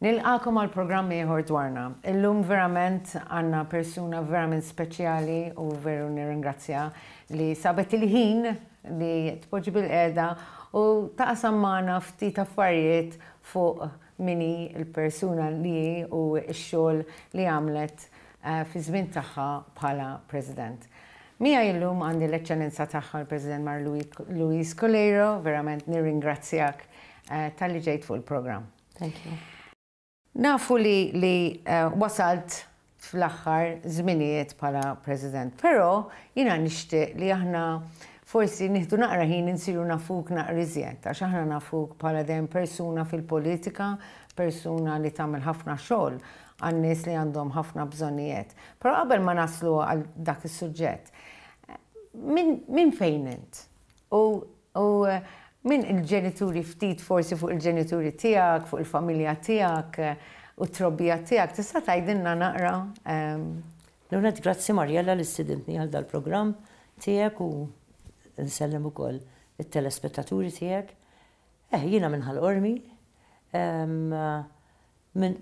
Nil-għakum għal programm jħor dwarna. Illum verament għanna persuna verament speċjali u veru nirringrazzja li sabet il-ħin li tpoġġi bil edha u taqsam maħna ftit affarijiet fuq mini il-persuna li u x-xogħol li għamlet eh, fi żmien tagħha bħala President. Mija illum għandi l-eċċellenza tagħha l-President Mar Luis Colero, verament nirringrazzjak eh, tal-li ġejt fuq il-programm. Thank you. Nafu li li uh, wasalt fl-axħar żminijiet bħala president, però jina nixtieq li aħna forsi nieħdu naqra ħin insiru nafuk naqra għax aħna nafuk bħala dejjem persuna fil-politika, persuna li tagħmel ħafna xogħol għan-nies li għandhom ħafna bżonnijiet. Però qabel ma naslu għal dak is-suġġett, minn min fejn int? U, u uh, Min il-ġenituri ftit forsi fuq il-ġenituri tijak, fuq il-familja tijak, eh, u trobbija tijak, tista tajdinna naqra? Ehm, Lunet, grazzi Marjella li istidentni għal dal-program tijak u nsellem u koll il-telespettaturi tijak. Eh, jina minn ħal-ormi, ehm, minn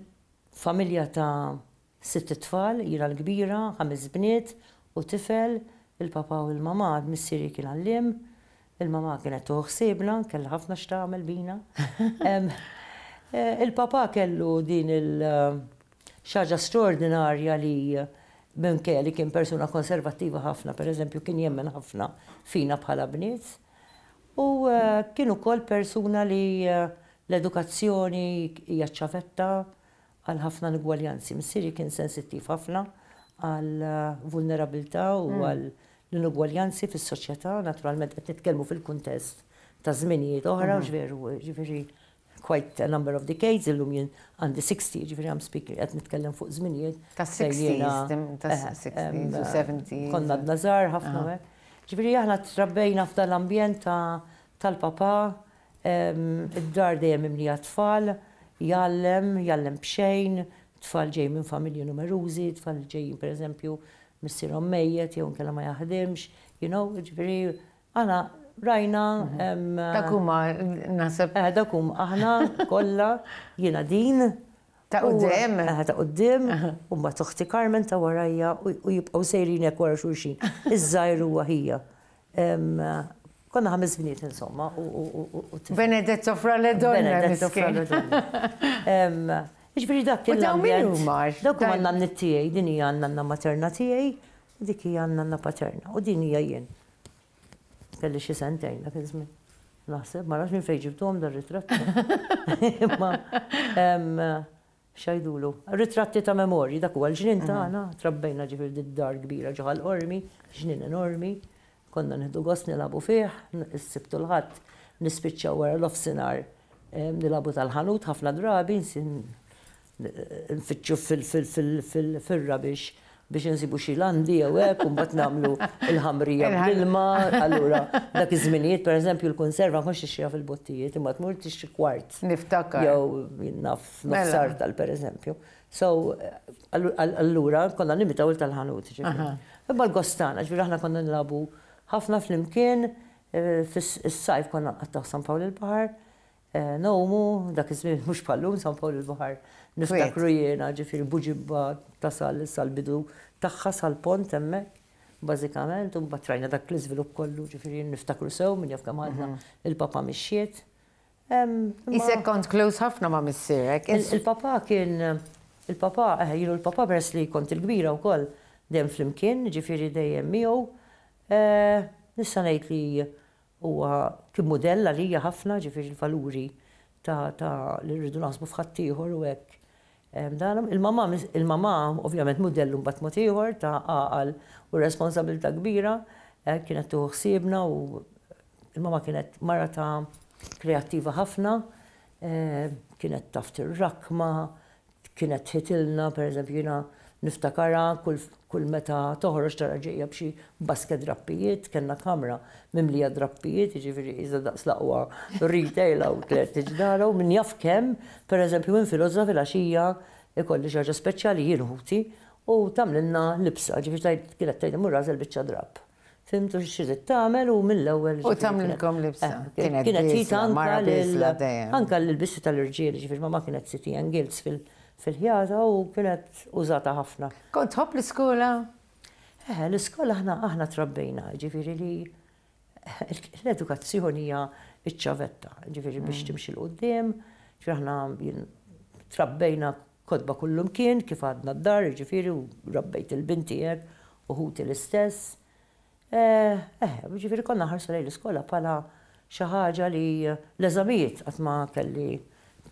familja ta' sitt tfal, jina l-kbira, ħames bniet u tifel, il-papa u il-mama għad kien għallim Il-mama kienet uħsibna, kell ħafna xtaħmel bina. Eh, il-papa kellu din il-xaġa eh, straordinarja li eh, minnke li kien persuna konservativa ħafna, per eżempju, kien jemmen ħafna fina bħala bniet. U kien ukoll persuna li l-edukazzjoni hija għal ħafna l-gwaljanzi. Missiri kien sensittiv ħafna għal vulnerabilta u mm. għal mm l-inugwaljanzi fis-soċjetà, naturalment qed nitkellmu fil-kuntest ta' żminijiet oħra, mhm. ġveru, ġifieri quite a number of decades, illum jien għandi 60, ġifiri għam speaker, għet nitkellem fuq zminijiet. Ta' 60s, ta' 60 eh, u 70 Konna d-nazar, ħafna me. Ah. Ġifieri aħna trabbejna f'dan l-ambjent tal-papa, id-dar dejjem imli tfal, jallem, jallem bxejn, tfal ġej minn familji numerużi, tfal ġej per eżempju missirhom mejjet jew nkella ma jaħdimx, you know, ġifieri għana rajna. Mhm. Dakuma, nasib. Eh, Dakum, aħna kolla Jina din. Ta' uddim. Eh, ta' uddim, ma' toħti Carmen ta' warajja u jibqaw sejrin jek wara xurxin. Iż-żajru għahija. Konna ħamiz bniet insomma. Benedetto fra le donne. Benedetto fra le donne. Ġviri dak kien. Daw minn Dak huma nanna tiegħi, din hija nanna materna tiegħi, u dik hija nanna paterna, u din hija jien. Kelli xi sentejn dak iż-żmien. Naħseb, ma nafx minn fejn ġibtuhom dar ritratt. Ma xajdulu. Ritratti ta' memorji, dak għal l-ġnien tagħna, trabbejna ġifir dar kbira ġoħal ormi, ġnien enormi, konna nieħdu gost nilabu fih, issibtu l-ħadd, nispiċċaw wara l-ofsinar nilabu tal-ħanut ħafna drabi, nsin nfittxu fil-firra biex biex nsibu xi landi jew hekk u mbagħad nagħmlu il-ħamrija b'ilma, Allura dak iż-żminijiet pereżempju l-konserva ma xixxija fil-bottijiet imma tmur tixi kwart Niftakar. Jew naf nofsar mela. tal pereżempju. So allura konna nimitaw il-tal-ħanut. Imma l-gostana, ġviri aħna konna nilabu ħafna fl-imkien, eh, fis-sajf konna għattaw San Pawl il-Bahar, eh, nomu, dak iż-żmien mhux pallum San Pawl il-Bahar niftakru jiena ġifir buġibba ta' sal-bidu taħħa sal-pont emmek, bazikament, un batrajna dak l-izvilup kollu ġifiri niftakru sew minn jafka maħdna mhm. il-papa mixiet. Isek kont close ħafna ma' missirek. Il-papa kien, il-papa, eh, jienu il-papa bres li kont il-kbira u koll, dem flimkien, ġifir dejjem miegħu. Eh, nista' ngħid li huwa kien modella li ħafna ġifir il valuri ta' li rridu naħsbu f'ħaddieħor u hekk il-mama, il-mama, ovvjament, modellu bat motiħor ta' għal u responsabilta kbira, eh, kienet tuħsibna u il-mama kienet mara ta' kreativa ħafna, eh, kienet taftir rakma kienet hitilna, per eżempju, jina niftakara kull kull meta toħroġ tara ġejja b'xi basket drappijiet, kellna kamra mimlija drappijiet, jiġifieri iżda daqs laqwa retail outlet iġdara u min jaf kemm, pereżempju minn filozza fil-għaxija ikolli xi ħaġa speċjali jirħuti, u tamlilna libsa, ġifi tajt kienet tgħid imur il biċċa drab. Fimtu x'xi tagħmel u mill-ewwel. U tamlilkom libsa. Eh, kienet tit anka lil l-bissi tal-irġiel, ġifieri ma kienet siti angils fil- fil-ħjata u kienet użata ħafna. Kont ħobb l-iskola? Eh, l-iskola aħna aħna trabbejna, ġifiri li l-edukazzjoni hija iċċavetta, ġifiri biex mm. timxi l-qoddim, ġifiri ħna trabbejna kodba kullum kien, kif għadna d-dar, ġifiri, u rabbejt il u uħut l-istess. Eh, eh ġifiri konna ħarsu l-iskola pala xaħġa li l-eżamijiet għatma kelli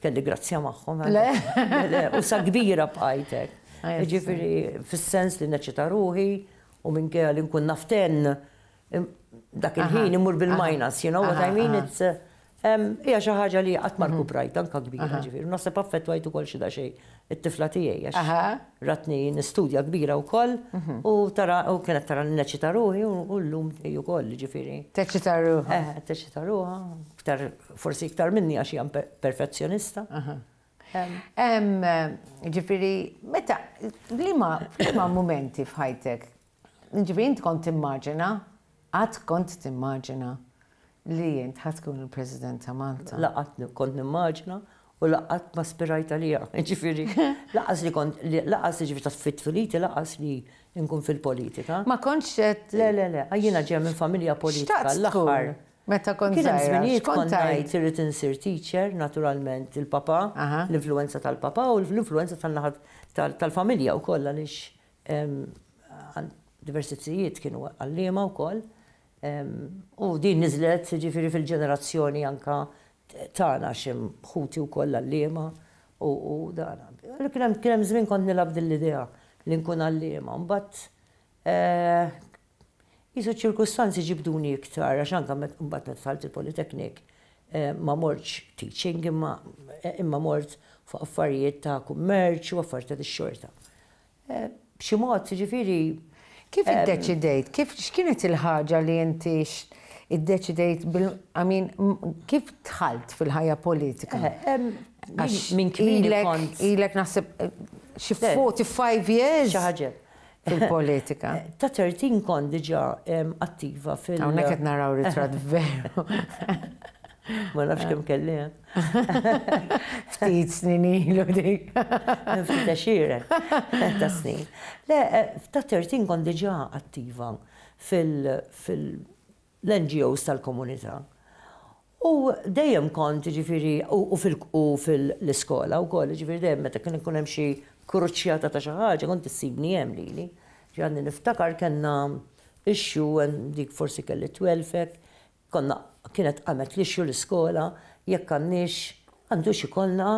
kelli grazzja maħħom. U sa kbira bħajtek. Ah, Ġifiri, fil-sens li neċita ruħi u minn kja li nkun naften dak il-ħin imur bil-minus, you know what I mean? It's eh, hija xi ħaġa li qatt marku mhm. brajt anka kbira ġifier. Naħseb affettwajt ukoll xi xej it-tifla tiegħi għax ratni nistudja kbira wkoll mhm. u tara u kienet tara n-neċita ruħi u llum tiegħi wkoll ġifieri. Teċita ruħa. Eh, teċita ruħa, iktar forsi iktar minni għax hija perfezzjonista. Eh, ġifieri, meta liema momenti f'ħajtek? Ġifieri int kont timmaġina, għad kont timmaġina li jint ħatkun il-President ta' Malta. Laqat kont nimmaġina u laqat ma spirajt għalija. Ġifiri, laqqas li kont, laqqas ġifiri ta' fit-filiti, laqqas li nkun fil-politika. Ma konċet. Le, le, le, għajjina ġem minn familja politika l-axħar. Meta kont Kien żminijiet kont ngħid irid insir teacher naturalment il-papa, l-influenza tal-papa u l-influenza tal-naħat tal-familja wkoll għaliex diversitijiet kienu għallima wkoll. U din niżlet ġifiri fil-ġenerazzjoni anka tana xim xuti u l-lima u dana. Kienem kienem zmin kont nilab dill-idea li nkun għal-lima, Mbatt, eh, jisu ċirkustanzi ġibduni iktar, għaxan kamet mbatt metħalt il-Politeknik eh, ma morċ teaching imma eh, imma mort fuq affarijiet ta' kummerċ u affarijiet ta' xorta. B'xi mod, ġifiri, Kif iddeċidejt? Kif x'kienet il-ħaġa li inti id-deċidejt bil għamin kif tħalt fil-ħajja politika? Eh, Minn kif ilek naħseb eh, xi 45 years? Xaħġa fil-politika. Eh, ta' 13 kon diġa attiva fil- Għawnek qed naraw ritrat veru. Ma nafx kem kelli. Ftit snin ilu dik. Ftit xiren. Ta' snin. Le, ta' 13 kon diġa attiva fil- l-NGOs tal-komunità. U dejjem kont ġifiri u fil-iskola u koll ġifiri dejjem meta kien ikun hemm xi kruċjata ta' xi ħaġa kont issibni hemm lili. Ġandi niftakar kellna issue dik forsi kelli twelfek, konna kienet qamet l-issue l-iskola jekk għandix għandux ikollna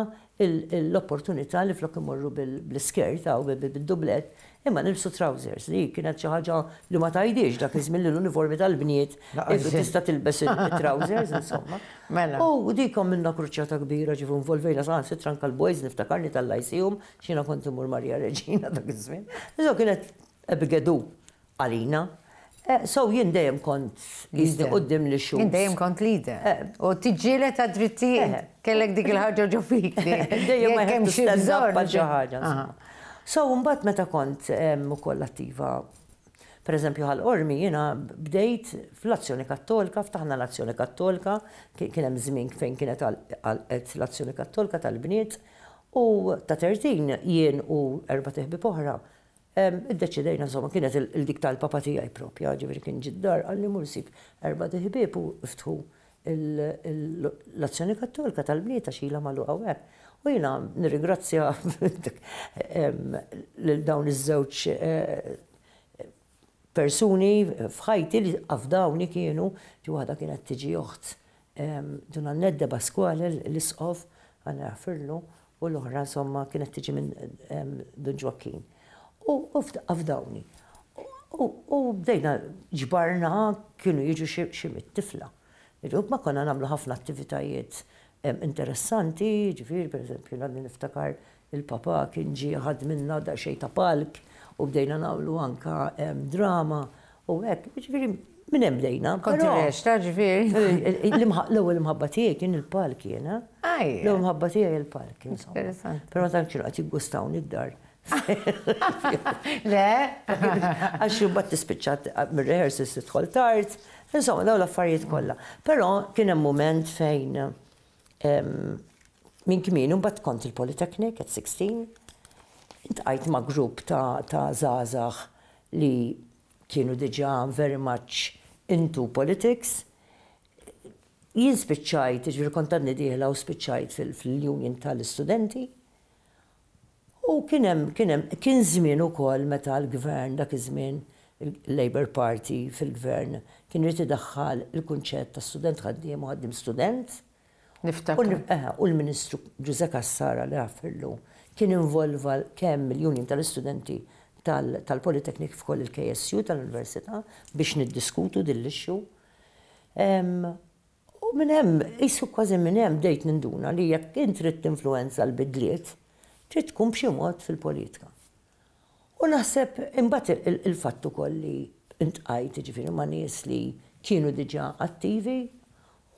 l-opportunità li flok imorru bil-skirt u bil-dublet, imma nilbsu trousers li kienet xi ħaġa li ma tajdiex dak iż-żmien l-uniformi tal-bniet tista' tilbes il-trousers insomma. Mela. U dikom minna kruċċata kbira ġifu involvejna sa' sitran kal-boys niftakarni tal-lajsijum xina kont imur Marja Reġina dak iż-żmien. Iżgħu kienet ebgedu għalina Eh, so jien dejjem kont jizdi qoddim li xu. Jien dejjem kont leader. Eh. U tiġġile ta' dritti eh. kellek dik il-ħarġa ġo fik. Dejjem ma kemm xi ħaġa. So mbagħad meta kont ukoll attiva per eżempju għal-ormi jina bdejt fl-azzjoni kattolka, ftaħna l-azzjoni kattolka, kien hemm żmien fejn kienet l-azzjoni kattolka tal-bniet u ta' tertin jien u erba' teħbi oħra Id-deċidejna, somma kienet il-dik tal-papa tijaj propja, ġivri kien ġiddar, għalli mursib, erba diħibib u iftħu l-azzjoni kattolika tal-bnieta xila malu għawek. U jina nirigrazzja l-dawn iż-żewġ eh, persuni fħajti li għafdawni kienu, ġi għada kienet tiġi uħt. Duna nedda baskuali l-isqof għana għafirlu u l-oħra somma kienet tiġi minn Don u f'dawni. U bdejna ġbarna kienu jiġu ximit tifla. Ġub ma konna namlu ħafna attivitajiet interessanti, ġifir, per eżempju, għadni niftakar il-papa kien ġi ħad minna da xej ta' palk u bdejna namlu anka drama u hekk ġifir, minn bdejna. Konti reċta ġifir. Eh, eh, eh, l-ewwel imħabba tiegħi kien il-palk Aj! l ewel imħabba tiegħi il-palk. Interessanti. Però tant kienu għati jiggustawni id-dar. Le? Għax jubbat tispiċċat mir-rehearsals tidħol tard, insomma, daw l-affarijiet kollha. Però kien hemm moment fejn minn kmien, un kont il-Polytechnic at 16, intqajt ma' grupp ta', ta zazax li kienu diġa very much into politics. Jien spiċċajt, ġviri kontanni diħla u spiċċajt fil-Union tal-Studenti. U kienem, kienem, kien zmin u kol meta l-gvern, dak iż-żmien il-Labor Party fil-gvern, kien rrit daħħal il-kunċett ta' student għaddim u għaddim student. Niftakar. Eh, u l-Ministru Giuseppe Cassara li għafirlu kien involva kemm il tal-Studenti tal-Politeknik f'kol il-KSU tal-Università biex niddiskutu dill lixu U minn hemm, jisu kważi minn hemm dejt ninduna li jekk intrid influenza l-bidliet, trid tkun b'xi mod fil-politika. U naħseb imbagħad il-fattu kolli intqajt ġifieri ma' nies li kienu diġà attivi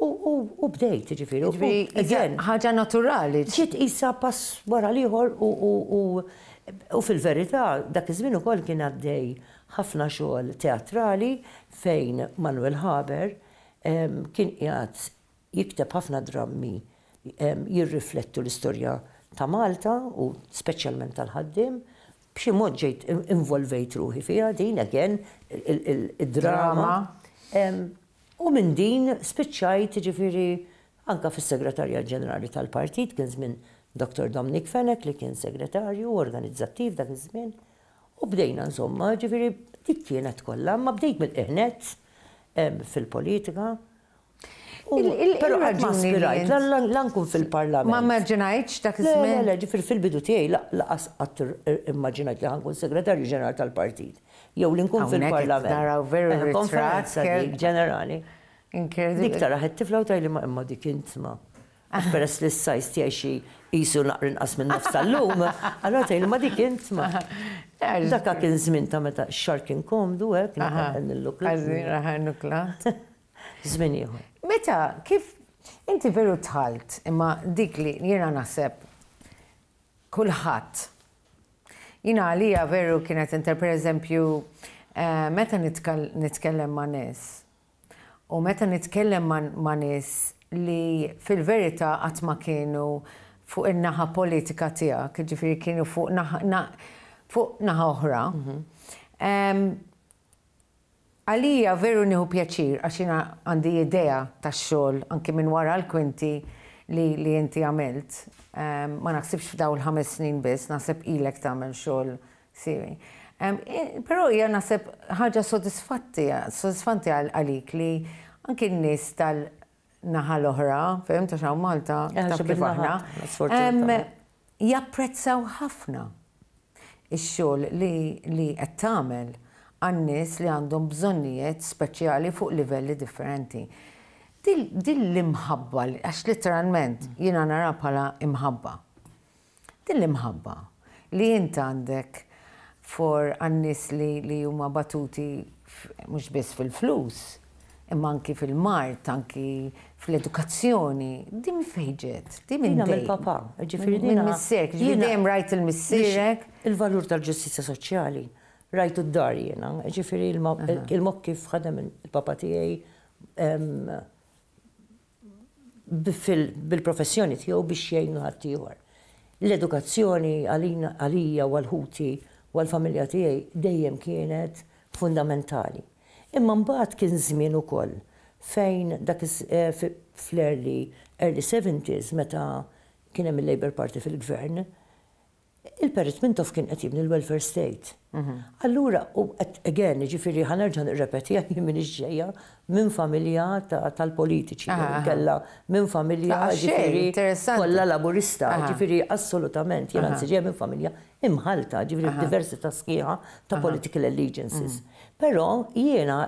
u bdejt ġifieri. Jiġifieri, again, ħaġa naturali. Ġiet isa pass wara liħor u fil-verità dak iż-żmien ukoll kien għaddej ħafna xogħol teatrali fejn Manuel Haber kien qiegħed jikteb ħafna drammi jirriflettu l-istorja ta' Malta u speċjalment tal-ħaddim, b'xi mod ġejt involvejt ruħi fiha din again id-drama. U minn din spiċċajt ġifiri anka fis-Segretarja Ġenerali tal-Partit kien żmien Dr. Dominik Fenek li kien segretarju organizzattiv dak iż-żmien. U bdejna insomma ġifiri dik kienet kollha, ma bdejt mill-qeħnet fil-politika. Pero għadġi spirajt, lankun fil-parlament. Ma maġinajċ dak iż-żmien. Le, le, fil-bidu tiegħi laqas għattur immaġinajt li għankun segretarju ġenerali tal-partit. Jow li nkun fil-parlament. Naraw veru konferenza ġenerali. Inkredibli. Dik tara ħed tifla u tajli ma' imma dik intma. Peress li s-sajs tiegħi xi jisu naqrin qas minn nafs tal-lum, allora tajli ma' dik intma. Dakka kien zmin ta' meta x-xar kien komdu hekk, nillu raħan nuklat. Żmien Meta kif inti veru tħalt imma dik li jiena naħseb kulħadd. Jina għalija veru kienet inter per eżempju eh, meta nitkellem ma' nies u meta nitkellem ma' nis li fil-verita qatt ma kienu fuq in-naħa politika tiegħek, ġifieri kienu fuq naħa fuq naħa oħra. Mhm. Għalija veru nieħu pjaċir għaxina għandi idea tax xogħol anke minn wara l-kwinti li li inti għamilt. Um, ma naħsibx f'daw l-ħames snin biss, naħseb ilek tagħmel xogħol siri. Um, ehm, Però hija naħseb ħaġa sodisfatti, sodisfatti għalik li anke n-nies tal-naħa l-oħra, fejn ta' xaw Malta, ta' kif aħna, ehm, japprezzaw ħafna ix-xogħol li qed tagħmel għannis li għandhom bżonnijiet speċjali fuq livelli differenti. Din l-imħabba, għax literalment jina nara bħala imħabba. Din l-imħabba li jinta għandek for għannis li li huma batuti mhux biss fil-flus, imma anki fil-mart, anki fl-edukazzjoni, dim fejġet, dim minn mill-papa, ġifiri minn missierek, ġifiri rajt il-missierek. Il-valur tal-ġustizja soċjali rajtu d-dar jena. Ġifiri il-mok kif ħadem il-papa tijaj bil-professjoni tijaw biex jgħinu ħattijħor. L-edukazzjoni għalija u għal-ħuti u għal-familja tijaj dejjem kienet fundamentali. Imma mbagħad kien żmien ukoll fejn dak eh, fl-early early 70s meta kien hemm il-Labor Party fil-gvern, il-Perit tof kien qed jibni l-welfare state. Mhm. Allura, u again, ġifiri ħanerġan irrepeti għak minn iġġeja minn familja tal-politiċi, kella minn familja ġifiri kolla laburista, ġifiri assolutament, jena nsiġeja minn familja imħalta, ġifiri diversità sħiħa ta' political allegiances. Mm. Pero jiena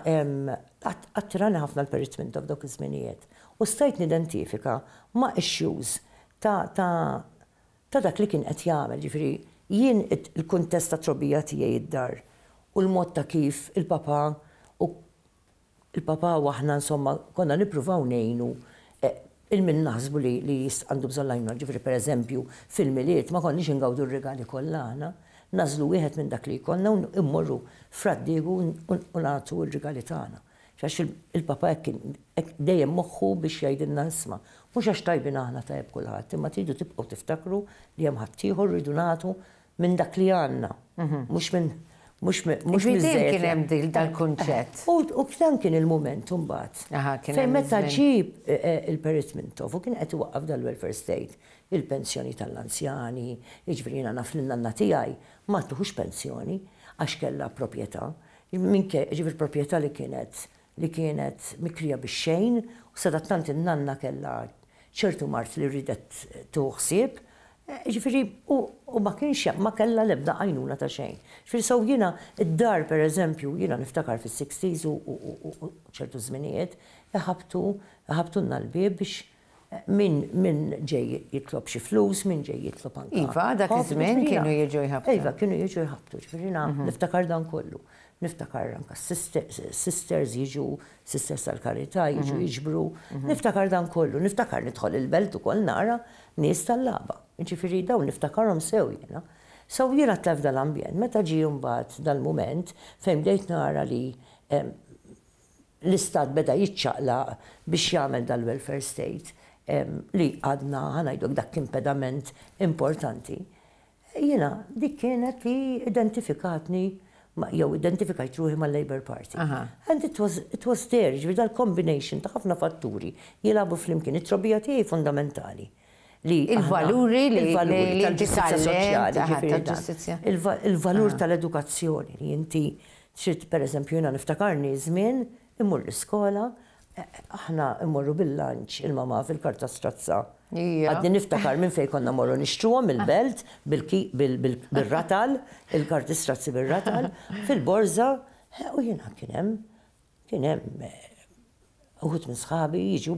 attrani ħafna l-Perit Mintof dok iż-żminijiet u stajt nidentifika ma' issues ta' ta' dak li kien qed jagħmel, ġifieri jien il-kuntest ta' trobija tiegħi id-dar u l-mod ta' kif il-papa u il-papa u aħna insomma konna nippruvaw ngħinu e, il-min naħsbu li li għandu bżon ġifri per eżempju, fil-miliet ma konniex ingawdu r-regali kollana, nażlu wieħed minn dak li konna un immorru fraddigu unatu r-regali tagħna. Xax il-papa dejjem moħħu biex jgħidilna nisma' Mux għax tajbin aħna tajb kullħat, imma tridu tibqgħu tiftakru li hemm ħaddieħor rridu nagħtu minn dak li għandna. Mhm. Mhux minn mhux mhux kien hemm dil dal-kunċett. U kien kien il-mument imbagħad. Fejn meta ġib e, e, il-perit minn u kien qed iwaqqaf dal-welfare state il-pensjoni tal-anzjani, jiġifieri naf l-nanna tiegħi ma tuħux pensjoni għax kellha proprjetà. Minke ġifir proprjetà li kienet li kienet mikrija bix xejn u sadattant in-nanna kellha ċertu mart li ridet tuħsib, eh, ġifiri, u ma kienx ma kella lebda għajnuna ta' xejn. ċifiri, saw jina id-dar, per eżempju, jina niftakar fis 60 s u ċertu zminijiet, ħabtu, jħabtu nal bib biex eh, min min ġej jitlob xi flus, min ġej jitlob anka. Iva, dak iż-żmien kienu jiġu jħabtu. Iva, kienu jiġu jħabtu, ġifiri mhm. niftakar dan kollu niftakar anka sisters jiġu, sisters tal-karità jiġu mhm. jiġbru, mhm. niftakar dan kollu, niftakar nidħol il-belt ukoll nara nies tal-laba. Ġifieri daw niftakarhom sew jiena. Saw jiena tlef dal-ambjent, meta ġi mbagħad dal-mument fejn bdejt nara li l-istat beda jitċaqla biex jagħmel dal-welfare state li għadna ħanajdok dak impedament importanti. Jena, dik kienet li identifikatni jew identifikajt ruħi mal labor Party. And it was, it was there, ġviri dal-combination ta' ħafna fatturi jilabu fl-imkien, it-trobija tiegħi fundamentali. Li il-valuri li tal-ġustizja soċjali, il-valur tal-edukazzjoni li inti trid per eżempju jina niftakarni żmien immur l-iskola, eh, aħna immorru bil-lanċ il-mama fil-karta strazza Għadni niftakar minn fej konna morru nixtruhom il-belt, bil-ratal, il kartistrazzi bil-ratal, fil-borza, u jena kienem, kienem, eh, uħut minn sħabi jiġu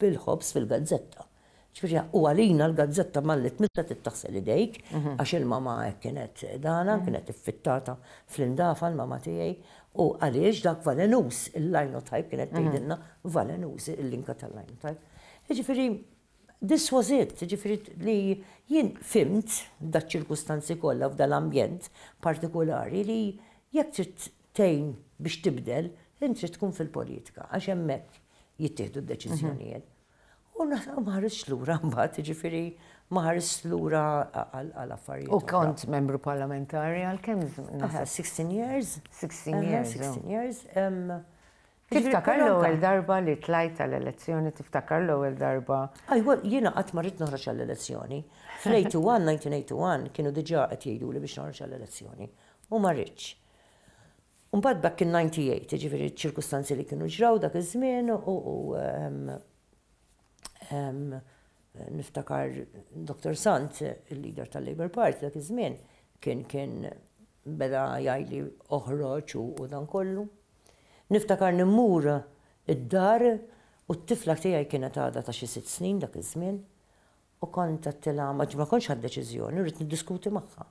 bil-ħobs fil-gazzetta. ċbirja, u għalina l-gazzetta mallet mitta tittaxsel idejk, mhm. għax il-mama kienet dana, mhm. kienet iffittata fl-indafa l-mama tijaj, u għaliex dak valenus, il-linotype kienet mhm. tgħidilna valenus, il-linka tal-linotype. Ġifiri, this was it, ġifiri li jien fimt dat ċirkustanzi kollha f'dal-ambjent partikolari li jekk trid tejn biex tibdel, int trid tkun fil-politika, għax hemmhekk jittieħdu d-deċiżjonijiet. U naħseb maħares lura mbagħad, ma maħares lura għal affarijiet. U kont membru parlamentari għal kemm? 16 years. 16 years. 16 years. Um, Tiftakar l-ewwel darba li tlajt għall-elezzjoni, tiftakar l-ewwel darba. Ajwa, jiena qatt ma rrid noħroġ għall-elezzjoni. Fl-81, 1981 kienu diġà qed jgħidu li biex noħroġ għall-elezzjoni. U ma rridx. Umbad back in 98, ġifiri ċirkustanzi li kienu ġraw dak iż-żmien u ehm, ehm, niftakar Dr. Sant, il leader tal-Labor Party dak iż-żmien, kien kien beda jgħidli oħroġ u dan kollu. Niftakar nimmura id-dar u t-tifla tiegħi kienet għadha ta' xie sitt snin dak iż-żmien u kont t-tila ma ġma' konx għad deċiżjoni, rrid niddiskuti magħha.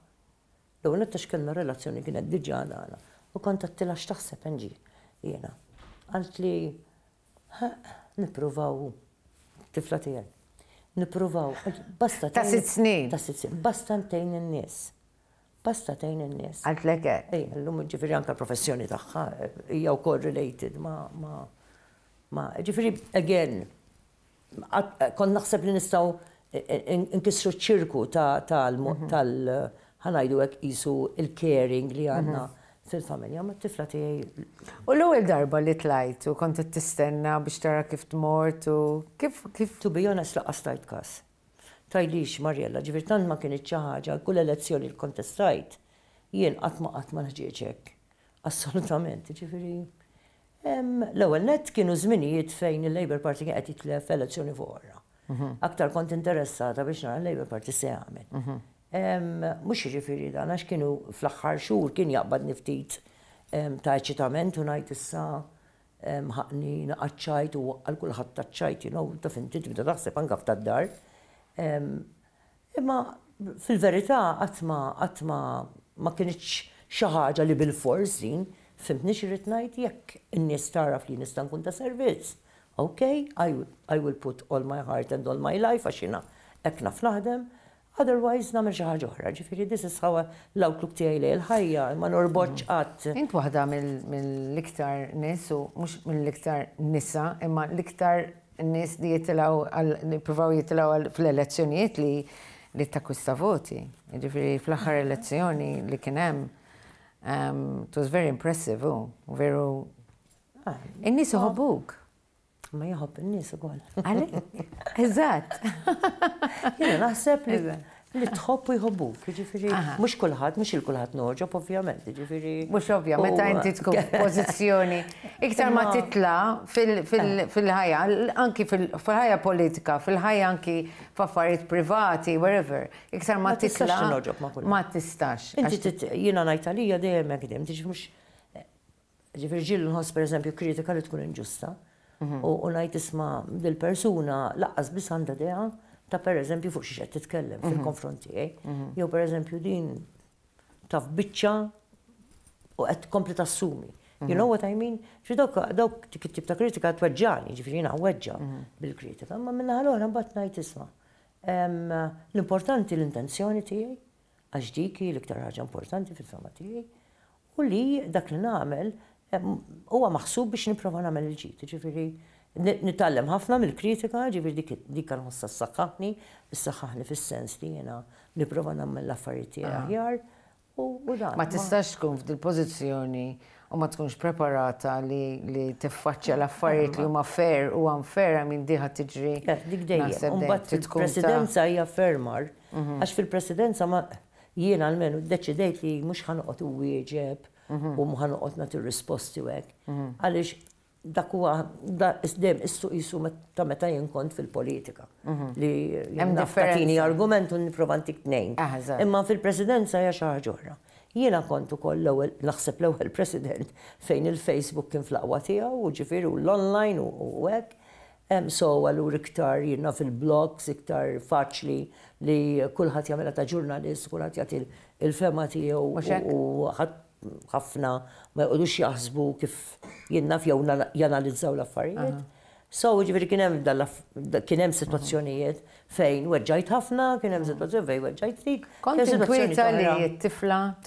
Law net kellna relazzjoni kienet diġà għana u kont t-tila x'taħseb nġi jiena. Għalt li nipruvaw tifla tiegħi. Nipruvaw, basta ta' sitt snin. Ta' sitt snin, basta ntejn in-nies basta tajn n-nis. Għaltlek. Eh, Ej, l-lum ġifiri anka professjoni taħħa, eh, hija u correlated ma, ma, ma, ġifiri, again, eh, kon naħseb li nistaw nkissru ċirku mhm. tal-ħanajdu għek jisu il-caring li għanna mhm. fil-familja, ma t-tifla tijaj. U l-ewel darba li t-lajt u kont t-tistenna biex tara kif t-mort u kif. To be honest, laqqas tajt kas tajlix Marjella, ġifir tant ma kienet xi ħaġa, kull elezzjoni l kontestajt, jien qatt ma qatt ma Assolutament, ġifiri. L-ewwel net kienu żminijiet fejn il-Labor Party għet jitlef elezzjoni forra. Mhm. Aktar kont interessata biex nara l-Labor Party se jagħmel. Mhm. Mhux jiġifieri dan għax kienu fl-aħħar xhur kien jaqbad niftit ta' eċitament u ngħid issa ħaqni naqaċċajt u għal kulħadd taċċajt, you know, ta' finti tibda taħseb anke f'tad-dar. Imma fil-verità għatma għatma ma xi ħaġa li bil-fors din, fimtni xirrit jekk in nies taraf li nista' nkun ta' servizz. Okay, I will, I will put all my heart and all my life għaxina hekk naf naħdem, Otherwise, nagħmel xi ħaġa oħra. Ġifieri this is how l-outlook tiegħi lejl ħajja ma norboċ mm. qatt. Int waħda mill-iktar nies u mhux mill-iktar nisa, imma l-iktar n-nis li jitilaw, niprofaw jitilaw fl-elezzjonijiet li li takwista voti. Ġifiri, fl-axar mm-hmm. elezzjoni li kienem, um, it was very impressive, u oh, veru. Ah, n nis uħobuk. Ma jħob n nis u għol. Għalli? Eżat. Jena naħseb li li tħobb u jħobbuk, ġifiri, mux kullħat, mux il-kullħat noġob, ovvjament, ġifiri. Mux ovvijament, ta' inti tkun pozizjoni. Iktar ma titla eh. fil-ħajja, anki fil-ħajja politika, fil-ħajja anki f'affarijiet privati, wherever. Iktar ma titla. Ma tistax. Jina jina najtalija dejjem hekk dejjem, tiġi mhux ġifiri ġil nħoss pereżempju kritika li tkun inġusta. Mhm. U ngħid isma' dil-persuna laqqas biss għandha dejha ta' per eżempju fuq xiex qed titkellem mhm. fil-konfronti mhm. Jew per eżempju din taf biċċa u qed tkompli tassumi. You know mhm. what I mean? Xi dawk dawk tip ta' kritika tweġġani, ġifieri na' weġġa bil-kritika, ma minna ħalora mbagħad ngħid isma' l-importanti l-intenzjoni tiegħi għax diki l-iktar ħaġa importanti fil-fema tiegħi u li dak li nagħmel huwa maħsub biex nipprova nagħmel il-ġid, ġifieri Nitallem ħafna mill-kritika, ġifir dik kan ħossa s-saxħaħni, s-saxħaħni fil-sens li jena niprofa nammel l-affariti ah. aħjar u dan. Ma tistax tkun f'dil pozizjoni u ma tkunx preparata li, li tiffaċċja l-affarijiet li huma fair u unfair minn diħa tiġri. Eh, dik dejjem. Umbat fil-presidenza hija fermar, mhm. għax fil-presidenza ma jiena almenu deċidejt li mhux ħanoqgħod mhm. u wieġeb u mħanoqgħod nagħti risposti hekk. Mhm. Għaliex dak huwa da isdem issu isu ta' meta jinkont fil-politika. Mhm. Li naftatini argument u niprofa t tnejn. Ah, Imma fil-presidenza hija xi ħaġa oħra. Jiena kont ukoll l-ewwel naħseb l-ewwel president fejn il-Facebook kien fl-aqwa tiegħu u ġifieri u l-online u hekk. Hemm so għalur iktar jiena fil-blogs, iktar faċli li kulħadd jagħmilha ta' ġurnalist, kulħadd jagħti il-fema tiegħu u ħadd ħafna ma jqodux jaħsbu kif jinnaf jew janalizzaw l-affarijiet. So, ġifiri kienem kienem situazzjonijiet fejn weġġajt ħafna, kienem situazzjonijiet fejn weġġajt dik. Kont inkwita li t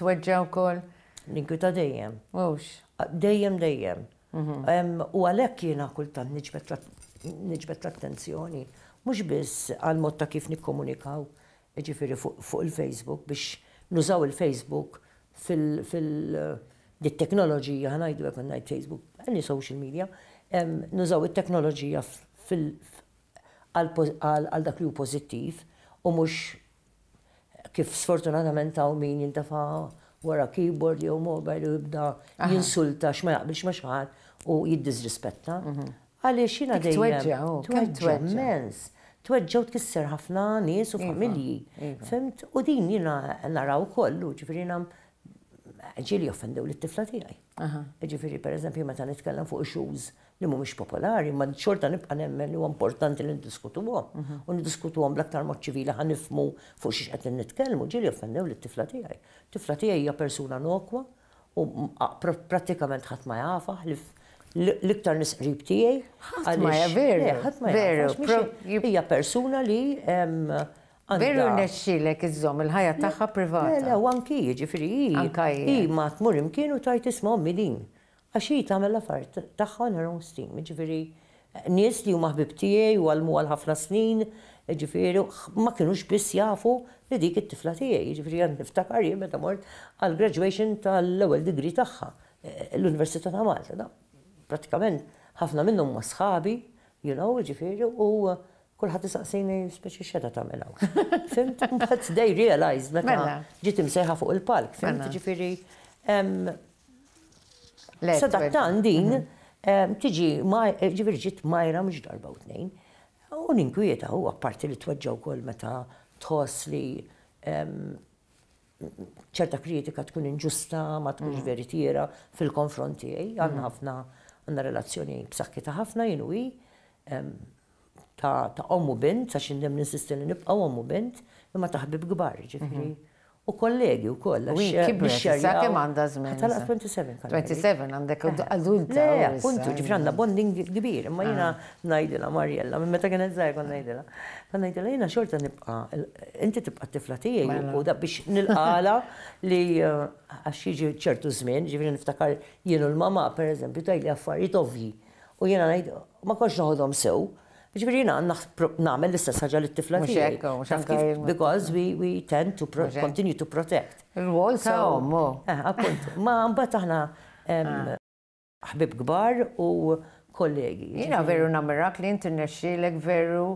weġġaw kol? wkoll. Ninkwita dejjem. Mhux. Dejjem dejjem. Mhm. U għalhekk jiena kultant nġbet l-attenzjoni. Mhux biss għal motta ta' kif nikkomunikaw, e ġifiri fuq il-Facebook biex nużaw il-Facebook fil-teknoloġija, uh, ħanajdu għek najt Facebook, għanni social media, nużaw il-teknoloġija għal dak li u pozittiv u mux kif sfortunatament għaw min jintafa wara keyboard jew mobile u jibda jinsulta xma jaqbilx ma xaħat u jiddisrispetta. Mhm. Għaliex jina dejjem. Tweġġa, oh, immens tweġġaw tkisser ħafna nies u iva, familji. Iva. Fimt, u din jina naraw kollu, ġifirina ġili offendew li t-tifla tijaj. Ġifiri, per eżempju, meta nitkellem fuq issues li mhumiex popolari, ma xorta nibqa' nemmen li huwa importanti li ndiskutuhom. Mhm. U ndiskutuhom bl-aktar mod ċivili ħanifmu fuq xi qed nitkellmu, ġili offendew li t-tifla tijaj. Tifla tijaj hija persuna nokwa u pratikament ħadd ma jafa l-iktar nisqrib tiegħi. Ħadd ma veru. Ħadd Hija persuna li Veru nesċilek iż-żom il-ħajja tagħha privata. Le, u anki jiġifieri hi ma tmur imkien u tajt isma' ommi Għax hi tagħmel l-affarijiet tagħha on her own steam, nies li huma ħbib tiegħi u għalmu għal ħafna snin, ġifieri ma kinux biss jafu li dik it-tifla tiegħi, ġifieri għand niftakar jien meta mort għal graduation tal-ewwel degree tagħha eh, l-Università ta' Malta. Pratikament ħafna minnhom ma sħabi, you know, ġifieri u kullħat isaqsini speċi xeda tagħmel melaw. Fimt, but they realize meta mela. ġiet imsejħa fuq il-palk, fimt mela. ġifieri. Sadattan din mhm. tiġi ġifiri ġiet majra mhux darba u t-nejn. U ninkwieta u apparti li t-wagġaw kol meta tħos li ċerta kritika tkun inġusta, ma tkunx mhm. veritiera fil-konfronti għanna mhm. ħafna, għanna relazzjoni b'sakkita ħafna jenuji ta' ta' omu bint, għax indem ninsisti li nibqa' omu bint, imma ta' ħbib gbar, ġifiri. Mhm. U kollegi u koll. U kibret, sa' kem għanda zmin. Tala 27 27 għandek eh. adulta. Le, eh, appuntu, eh, ġifiri għanda bonding kbir, imma jina ah. najdila Marjella, minn meta kienet zaħi kon najdila. Kon najdila jina xorta nibqa, inti tibqa tifla tijaj mela. u da biex nilqala li għax jiġi ċertu zmin, ġifri niftakar jienu l-mama, per eżempju, tajli affarijiet ovvi. U jena najd, ma konx noħodhom sew, Ġifirina, jina namel l-istess ħagġa l-tifla Because we, we tend to pro continue to protect. il wall ta' ommu. Eh, Appunt. Ma mbagħad aħna ah. ħbib gbar u kollegi. Jina veru namirak li inti nexxielek veru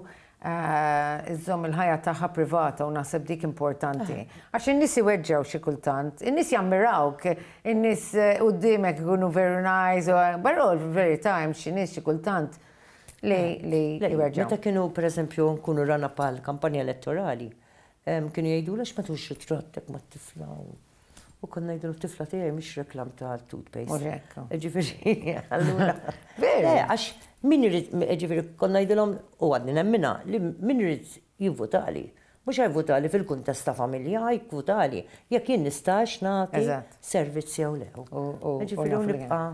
eh, iżżomm il-ħajja taħħa privata u naħseb dik importanti. Ah. Għax in nis iweġġew xi kultant, in nis jammirawk, in nis eh, qudiemek ikunu very nice, barru l-verità hemm xi nies xi kultant li eh, li jwerġa. Meta kienu, per eżempju, kunu rana pal kampanja elettorali, kienu jgħidu lax ma tux ritrattek ma t-tifla. U konna jgħidu t-tifla tijaj mish reklam ta' toothpaste. U Eġifiri, għallura. Għax, min irrit, eġifiri, konna jgħidu l-om, u għadni nemmina, li min irrit jivvotali. Mux għajvotali fil-kuntest ta' familja, għajvotali, jek jinn nistax nati servizzi għaw lew. Ġifiri, u nibqa'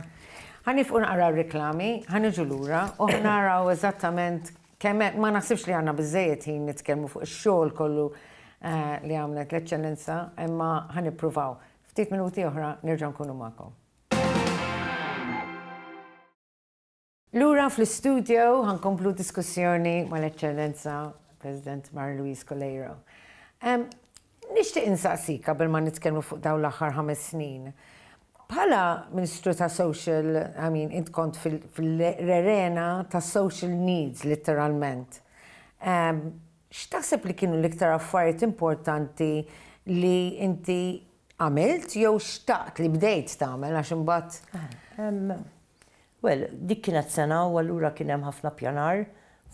ħanifqu naqra reklami, ħaniġu lura u ħnaraw eżattament kemm ma nasibx li għandna bizzejiet jien nitkellmu fuq ix-xogħol kollu eh, li għamlet l-eċċellenza, imma ħanippruvaw. Ftit minuti oħra nerġa' nkunu magħkom. Lura fl-studio ħankomplu diskussjoni mal-eċċellenza President Mar Luis Coleiro. Nixtieq insaqsik qabel ma nitkellmu fuq daw l-aħħar ħames snin bħala Ministru ta' Social, I mean, int kont fil fil ta' social needs, literalment. X'taħseb li kienu l-iktar affarijiet importanti li inti għamilt jew xtaqt li bdejt tagħmel għax imbagħad? Well, dik kienet sena u allura kien hemm ħafna pjanar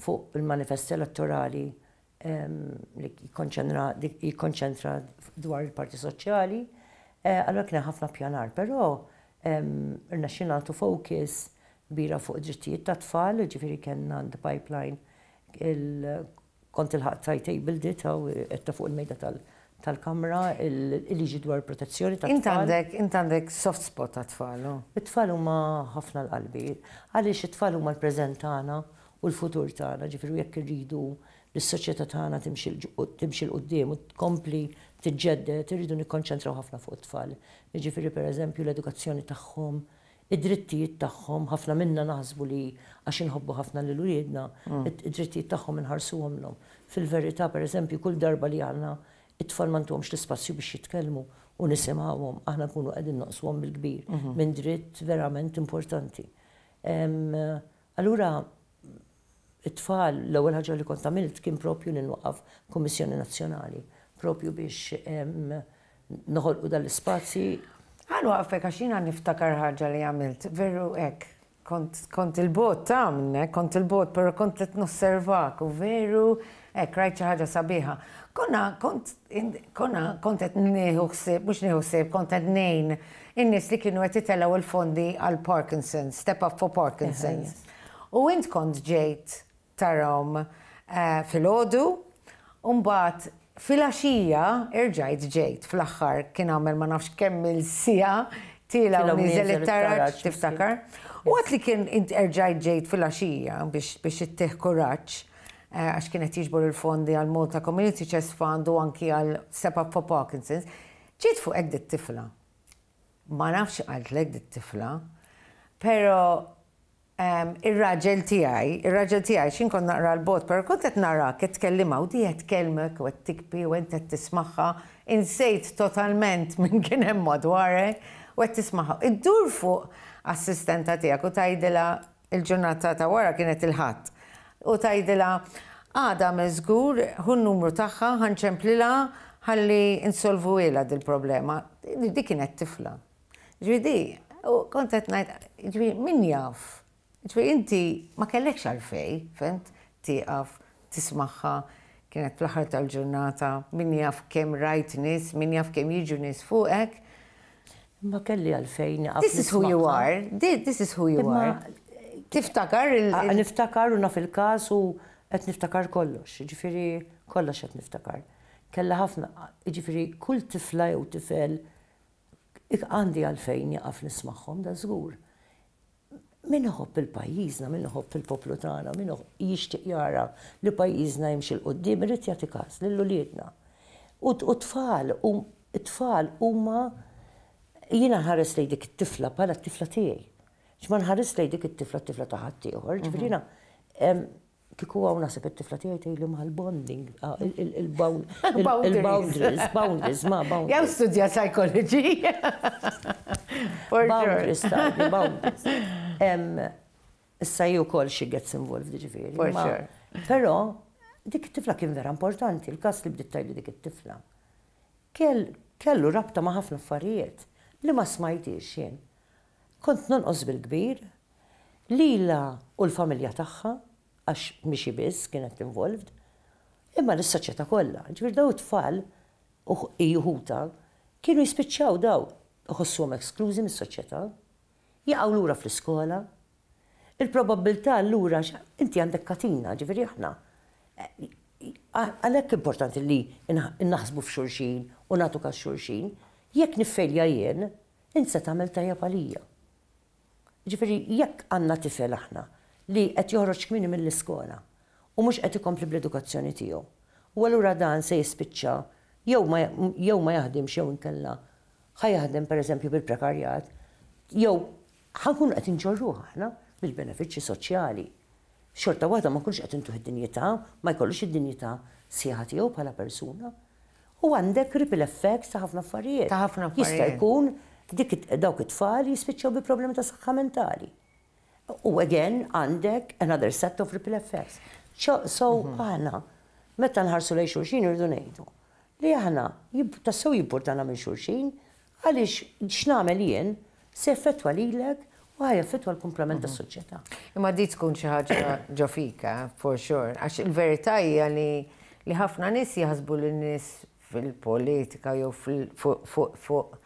fuq il-manifest elettorali li jikkonċentra dwar il-Parti Soċjali Eh, allora kien ħafna pjanar, però rna xina focus bira fuq drittijiet ta' tfal, ġifiri kena the pipeline il kont il-ħat table dit u etta fuq il-mejda tal-kamra il-liġi dwar protezzjoni ta' tfal. Intandek, għandek soft spot ta' tfal. It-tfal huma ħafna l-qalbi, għaliex it-tfal huma l-preżent tagħna u l-futur tagħna, ġifiru jekk irridu l-soċjetà tagħna timxi l-qudiem u tkompli tiġġedded, irridu nikkonċentraw ħafna fuq it-tfal. Jiġifieri pereżempju l-edukazzjoni tagħhom, id-drittijiet tagħhom, ħafna minna naħsbu li għax inħobbu ħafna l uriedna, mm. id-drittijiet tagħhom inħarsuhom lhom. Fil-verità pereżempju kull darba li għandna it-tfal m'għandhomx l-ispazju biex jitkellmu u nisimgħuhom, aħna nkunu qegħdin naqsuhom bil-kbir mhm. minn dritt verament importanti. Allura it-tfal l-ewwel ħaġa li kont għamilt kien propju li nwaqqaf Kummissjoni Nazzjonali propju biex noħolqu dal-spazji. Għanu għaffe, għaxina niftakar ħagġa li għamilt, veru ek, kont il-bot tamne, kont il-bot, pero kont li t-nosservak, u veru, ek, rajt ħagġa sabiħa. Konna, kont, konna, kont et neħuħsib, mux neħuħsib, kont et nejn, innis li kienu għet u il-fondi għal Parkinson, Step Up for Parkinson. U int kont ġejt tarom eh, fil-ħodu, Umbat Fil-axija, irġajt ġejt, fl-axħar kien għamel ma nafx kemm il-sija, tila u nizel it-tarraċ, tiftakar. U għat li kien irġajt ġejt fil-axija biex it-teħ kuraċ, eh, għax għet jiġbor il-fondi għal Malta Community Chess Fund u anki għal Step Up for Parkinson's, ġejt fuq għed tifla Ma nafx għalt l-għed tifla pero Ir-raġel tiegħi, ir-raġel tiegħi xin kon naqra l-bot, però kont qed nara qed kellima, u di kellmek tkellmek u qed tikpi, u int qed tismagħha, insejt totalment minn kien hemm u u qed Id-dur fuq assistenta tiegħek u tgħidilha il-ġurnata ta' wara kienet il-ħadd. U tgħidilha għada mezgur, hun numru tagħha ħanċemplilha ħalli insolvu ilha dil-problema. Di kienet tifla. Ġvidi, u kontet najt, ġvidi, min jaf? Ġifiri, inti ma kellekx għalfej, fent, tiqaf, tismaħħa, kienet fl-aħħar tal-ġurnata, min jaf kemm rajt nis, min jaf kemm jiġu nis fuqek. Ma kelli għalfejn. This is who you are. This is who you are. Tiftakar il- Niftakar u naf il-kas u qed niftakar kollox, ġifiri kollox qed niftakar. Kella ħafna, ġifiri kull tifla jew tifel għandi għalfejn jaqaf nismaħħom da żgur. Min uħob il-pajizna, min uħob il-poplu tagħna, min jixtieq jara li pajjiżna jimxi l-qoddim, rrit jatikas każ lill-uliedna. U tfal, u tfal huma jiena nħares lej dik t tifla pala t-tifla tiegħi. X'ma nħares lej dik it-tifla t-tifla taħat ħadd ieħor, kiku għaw nasib t tifla tijaj tejlu li maħal bonding il-boundaries, boundaries, ma boundaries. Jaw studja psychology. Boundaries, boundaries. Issa ju kol xie gets involved ġifiri. For sure. Pero, dik it-tifla kien vera importanti, il-kas li bditt tajli dik it-tifla. Kellu rabta ma ħafna affarijiet li ma smajti jien. Kont nonqos bil-kbir, lila u l-familja tagħha, għax miexi biss kienet involved, imma l saċċeta kollha. Ġifiri, daw tfal u juhuta kienu jispiċċaw daw, uħossuhom esklużi mis-soċjetà jaqgħu lura fl-iskola. Il-probabilità l-ura, inti għandek katina, ġifieri aħna. Eh, għalhekk importanti li naħsbu f'xulxin u nagħtu kas xulxin, jekk niffelja jien, inti tagħmel tajja palija. Ġifieri jekk għandna tifel aħna li qed joħroġ kmini mill-iskola u mhux qed ikompli bl-edukazzjoni tiegħu. U allura dan se jispiċċa jew ma jaħdimx jew inkella ħajaħdem pereżempju bil-prekarjat jew ħankun qed inġorru aħna bil benefiċċji soċjali. Xorta waħda ma kunx qed intuħ id-dinjità, ma jkollux id-dinjità sieħa tiegħu bħala persuna. U għandek ripple effect ta' ħafna affarijiet. Ta' ħafna affarijiet. Jista' jkun dik dawk it-tfal jispiċċaw bi problemi ta' saħħa mentali. U again għandek another set of ripple effects. So għana, mhm. meta nħarsu lej xurxin irridu ngħidu. Li aħna tassew jibburtana minn xurxin għaliex x'namel jien se fetwa lilek u ħajja fetwa l-komplement tas soċjetà mhm. Imma di tkun xi ħaġa ġofika, for sure, għax il-verità hija li ħafna nies jaħsbu l nies fil-politika jew fuq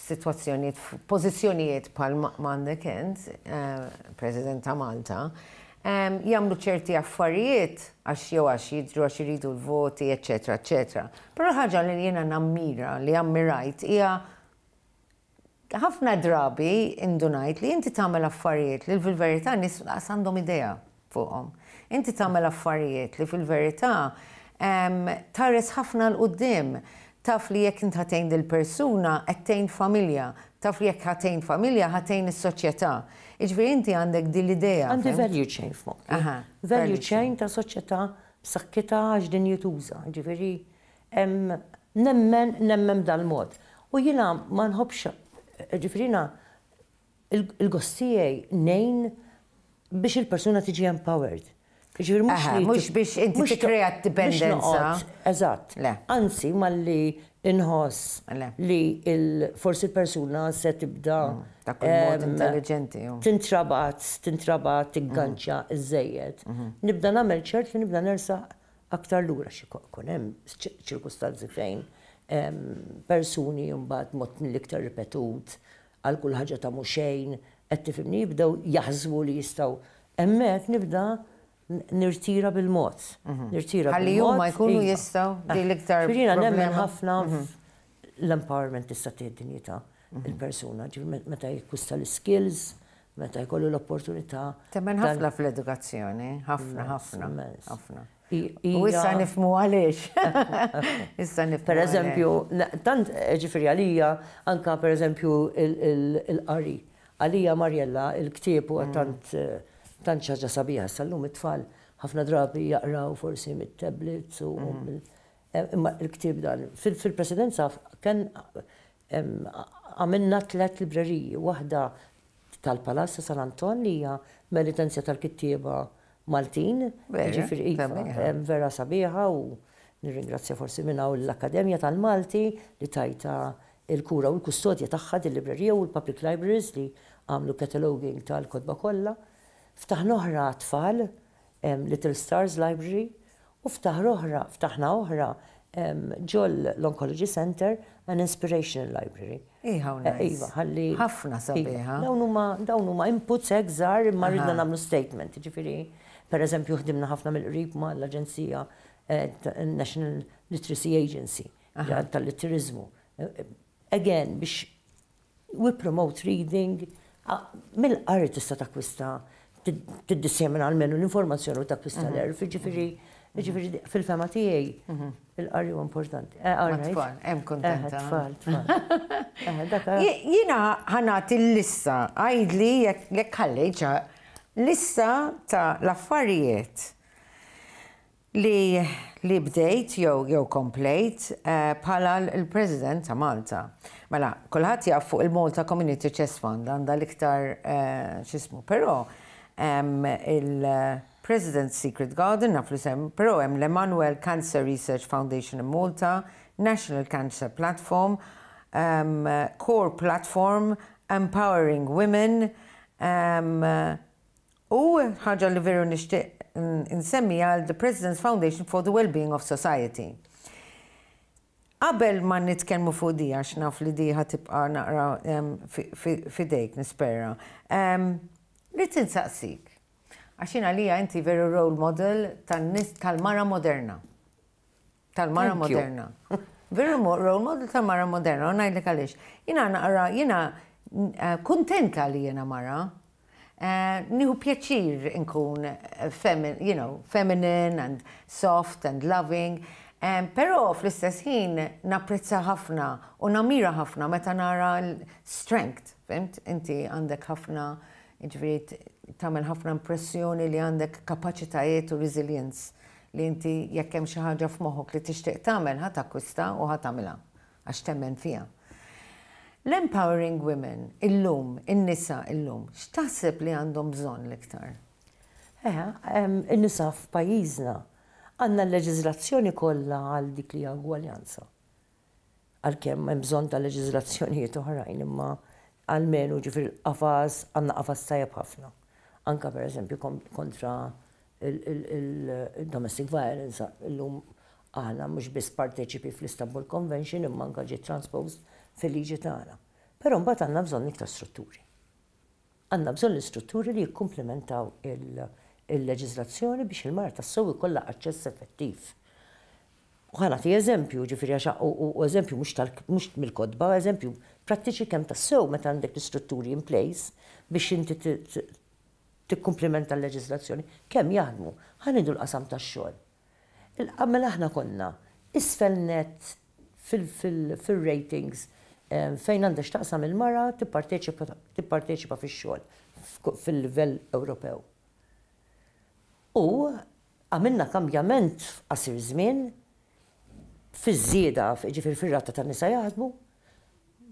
situazzjonijiet, pożizzjonijiet pal Mandekent eh, President ta' Malta, ehm, jamlu ċerti affarijiet għax jew għax jidru għax jridu l-voti, eccetera, eccetera. Però ħaġa li jiena nammira li ammirajt hija ħafna drabi indunajt li inti tagħmel affarijiet li fil-verità nis għandhom idea fuqhom. Inti tagħmel affarijiet li fil-verità tares ħafna l-qudiem taf li jekk inti ħatejn dil-persuna qed familja, taf li jekk ħatejn familja ħatejn is-soċjetà. Iġveri inti għandek din l-idea. Għandi value chain f'mok. Value chain ta' soċjetà b'saħħitha għax din jituża. Ġifieri nemmen nemmen dal-mod. U jiena ma nħobx ġifirina il-gossijaj nejn biex il-persuna tiġi empowered. Ġifir mux biex inti t-dependenza. Eżat. Anzi, malli inħoss li forsi persuna se tibda. Mm, ta' mod intelligenti. Tintrabat, tintrabat, tigganċa, mm-hmm. żejjed, mm-hmm. Nibda namel ċert nibda nersa aktar lura xie kunem ċirkustanzi fejn persuni mbagħad mod mill-iktar ripetut għal kull ħaġa ta' muxejn, qed tifhimni jibdew jaħsbu li jistgħu. Hemmhekk nibda nirtira bil-mod. Mhm. Nirtira bil-mod. Għalli huma jkunu iva. jistgħu ah, din l-iktar. Firina nemmen ħafna mhm. l-empowerment tista' id-dinjita mhm. il-persuna, meta jkusta l-skills, meta jkollu l-opportunità. Temmen ħafna fl-edukazzjoni, ħafna, ħafna. U issa nifmu għalix. Issa nifmu. Per eżempju, tant eh, ġifri għalija, anka per eżempju il-qari. Għalija Marjella, il-ktiebu għattant mm. tant ċaġa eh, sabiħa, sallum it-tfal, ħafna drabi jaqraw forsi mit-tablets u mm. eh, imma il-ktib dan. Fil-presidenza kien għamilna tlet libreriji, waħda tal-Palazzo San Anton li hija militenzja tal-kittieba Maltin, ġifir iva, vera sabiħa u nirringrazzja forsi minna u l-Akademja tal-Malti li tajta il-kura u l-kustodja tagħha il-librerija u l-public libraries li għamlu cataloging tal-kodba kollha. Ftaħna oħra tfal, Little Stars Library, u ftaħra oħra, ftaħna oħra ġol l-Oncology Center an Inspirational Library. Iħa, eh, iva, ħalli. ħafna sabiħa. Iva, dawn huma inputs egżar imma rridna nagħmlu statement, ġifiri. Per eżempju, ħdimna ħafna mill-qrib ma l-Aġenzija eh, National Literacy Agency eh, tal-Litterizmu. Eh, again, biex we promote reading, ah, mill-qari tista' takwista tiddissemina għal-menu l-informazzjoni u takwista mhm. l-erf, ġifiri, mhm. mhm. ġifiri fil-fema tiegħi il-qari u importanti. hemm kontenta. Jiena ħanat il-lissa, għajdli jekk ħallejċa Lissa ta' l-affarijiet li, li bdejt jew jew komplejt eh, bħala l-President ta' Malta. Mela, kulħadd jaf fuq il-Malta Community Chess Fund għandha l-iktar eh, xismu, però il-President Secret Garden naf sem, però hemm l-Emmanuel Cancer Research Foundation in Malta, National Cancer Platform, Core Platform, Empowering Women, U ħaġa li veru nixtieq insemmi għal the President's Foundation for the Wellbeing of Society. Qabel ma nitkellmu fuq di għax naf li di tibqa' naqra fidejk nispera. Li tinsaqsik, għaxin għalija inti veru role model tal-mara moderna. Tal-mara moderna. Veru role model tal-mara moderna, u najdlek għalix. Jina naqra, jina eh, kontenta li jiena mara, Eh, Nihu pjaċir nkun eh, feminine, you know, feminine and soft and loving. Um, eh, pero fl-istess ħin napprezza ħafna u namira ħafna meta nara l-strength, fimt? Inti għandek ħafna, ġviri tamel ħafna impressjoni li għandek kapacitajiet u resilience li inti jekkem hemm xi ħaġa f'moħħok li tixtieq tagħmel ħat akkwista u ħat tagħmilha għax temmen fiha. L-empowering women, illum, in-nisa illum, x'taħseb li għandhom bżonn l-iktar? Eħe, in-nisa f'pajjiżna għandna l-leġiżlazzjoni kollha għal dik li għagwaljanza. Għalkemm hemm bżonn ta' leġiżlazzjonijiet oħrajn imma għal-menu ġifir qafas għandna qafas tajjeb ħafna. Anka per eżempju kontra il-domestic violence illum aħna mhux biss parteċipi fl-Istanbul Convention imma anka ġi transposed fil-liġi tagħna. Però mbagħad għandna bżonn iktar strutturi. Għandna bżonn l-istrutturi li jikkumplementaw il-leġiżlazzjoni biex il-mara sowi kollha aċċess effettiv. U ħanati eżempju, ġifiri għaxa, u eżempju mux mill-kodba, eżempju prattiċi kem sew meta għandek l-istrutturi in place biex inti t-komplimenta l-leġislazzjoni, kem jaħdmu, ħanidu l-qasam ta' xol. il qamela aħna konna, isfelnet fil-ratings fejn għandha taqsam il-mara tipparteċipa fix-xogħol fil-livell Ewropew. U għamilna kambjament f'qasir żmien fiż-żieda ġifier fir-ratta ta' nisa jaħdmu